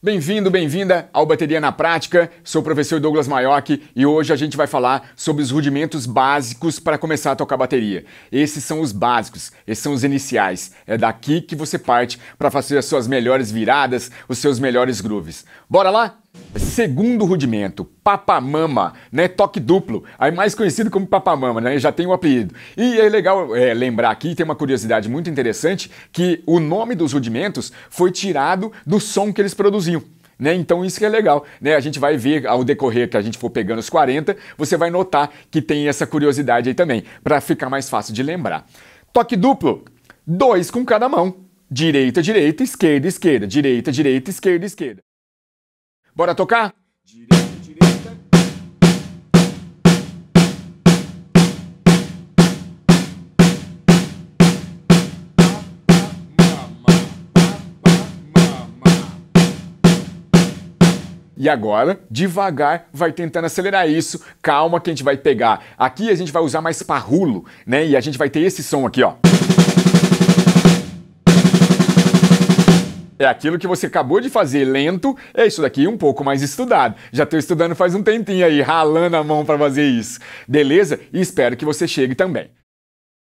Bem-vindo, bem-vinda ao Bateria na Prática. Sou o professor Douglas Maiocchi e hoje a gente vai falar sobre os rudimentos básicos para começar a tocar bateria. Esses são os básicos, esses são os iniciais. É daqui que você parte para fazer as suas melhores viradas, os seus melhores grooves. Bora lá? Segundo rudimento, papamama, né? Toque duplo, aí mais conhecido como papamama, né? Já tem o um apelido. E é legal é, lembrar aqui, tem uma curiosidade muito interessante, que o nome dos rudimentos foi tirado do som que eles produziam. Né? Então isso que é legal, né? A gente vai ver ao decorrer que a gente for pegando os 40, você vai notar que tem essa curiosidade aí também, para ficar mais fácil de lembrar. Toque duplo, dois com cada mão. Direita, direita, esquerda, esquerda, direita, direita, esquerda, esquerda. Bora tocar? Direita, direita. E agora, devagar, vai tentando acelerar isso. Calma que a gente vai pegar. Aqui a gente vai usar mais parrulo, né? E a gente vai ter esse som aqui, ó. É aquilo que você acabou de fazer lento, é isso daqui um pouco mais estudado. Já estou estudando faz um tempinho aí, ralando a mão para fazer isso. Beleza? E espero que você chegue também.